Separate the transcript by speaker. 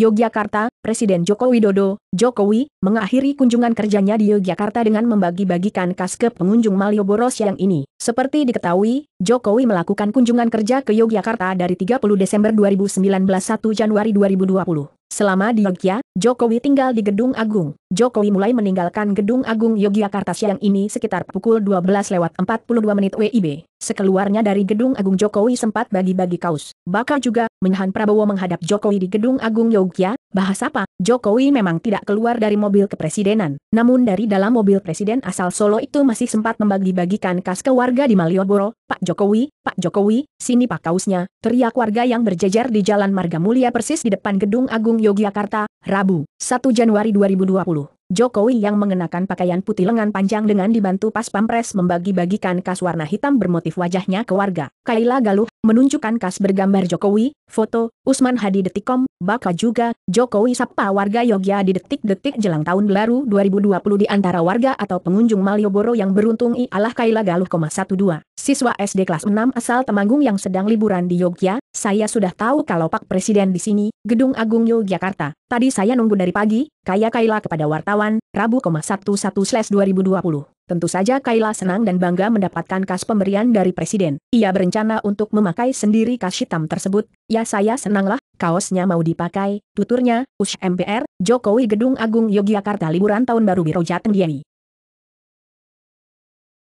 Speaker 1: Yogyakarta, Presiden Joko Widodo, Jokowi, mengakhiri kunjungan kerjanya di Yogyakarta dengan membagi-bagikan kas ke pengunjung Malioboro siang ini. Seperti diketahui, Jokowi melakukan kunjungan kerja ke Yogyakarta dari 30 Desember 2019 1 Januari 2020. Selama di Yogyakarta, Jokowi tinggal di Gedung Agung. Jokowi mulai meninggalkan Gedung Agung Yogyakarta siang ini sekitar pukul 12 lewat 42 menit WIB. Sekeluarnya dari Gedung Agung Jokowi sempat bagi-bagi kaos. Bakal juga, menahan Prabowo menghadap Jokowi di Gedung Agung Yogyakarta, bahas apa, Jokowi memang tidak keluar dari mobil kepresidenan. Namun dari dalam mobil presiden asal Solo itu masih sempat membagi-bagikan kas ke warga di Malioboro, Pak Jokowi, Pak Jokowi, sini pak kaosnya, teriak warga yang berjejer di Jalan Marga Mulia persis di depan Gedung Agung Yogyakarta, Rabu, 1 Januari 2020. Jokowi yang mengenakan pakaian putih lengan panjang dengan dibantu pas pampres membagi-bagikan kas warna hitam bermotif wajahnya ke warga. Kaila Galuh menunjukkan kas bergambar Jokowi, foto, Usman Hadi Detikom, Baka juga, Jokowi sapa warga Yogyakarta di detik-detik jelang tahun baru 2020 di antara warga atau pengunjung Malioboro yang beruntung ialah Kaila Galuh, 12, siswa SD kelas 6 asal Temanggung yang sedang liburan di Yogyakarta. Saya sudah tahu kalau Pak Presiden di sini, Gedung Agung Yogyakarta. Tadi saya nunggu dari pagi, kaya Kaila kepada wartawan, Rabu, 11/2020. Tentu saja Kaila senang dan bangga mendapatkan kas pemberian dari Presiden. Ia berencana untuk memakai sendiri kas hitam tersebut. Ya saya senanglah kaosnya mau dipakai, tuturnya, ush MPR, Jokowi Gedung Agung Yogyakarta liburan tahun baru Biro Jateng Diai.